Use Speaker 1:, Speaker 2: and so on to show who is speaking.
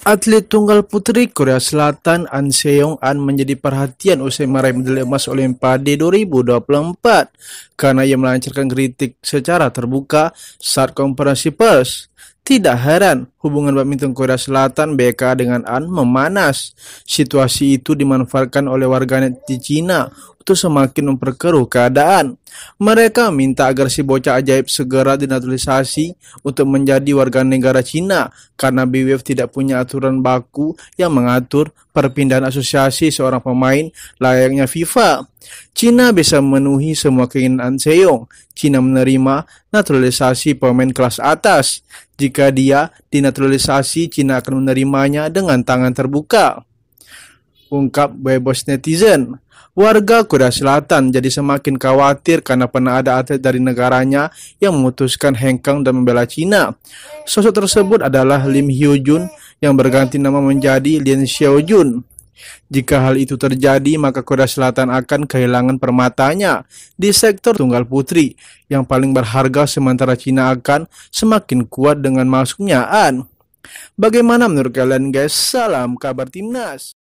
Speaker 1: Atlet tunggal putri Korea Selatan An Seong An menjadi perhatian usai meraih medali emas Olimpiade 2024 karena ia melancarkan kritik secara terbuka saat konferensi pers. Tidak heran hubungan Badminton Korea Selatan BK dengan An memanas. Situasi itu dimanfaatkan oleh warganet di Cina untuk semakin memperkeruh keadaan. Mereka minta agar si bocah ajaib segera dinaturalisasi untuk menjadi warga negara Cina karena BWF tidak punya aturan baku yang mengatur perpindahan asosiasi seorang pemain layaknya FIFA. Cina bisa memenuhi semua keinginan Seong. Cina menerima naturalisasi pemain kelas atas. Jika dia dinaturalisasi, Cina akan menerimanya dengan tangan terbuka. Ungkap bebas netizen. Warga Korea Selatan jadi semakin khawatir karena pernah ada atlet dari negaranya yang memutuskan hengkang dan membela Cina. Sosok tersebut adalah Lim Hyo Jun yang berganti nama menjadi Lin Xiao Jun. Jika hal itu terjadi, maka Korea Selatan akan kehilangan permatanya di sektor tunggal putri yang paling berharga sementara Cina akan semakin kuat dengan masuknya AN. Bagaimana menurut kalian guys? Salam kabar timnas.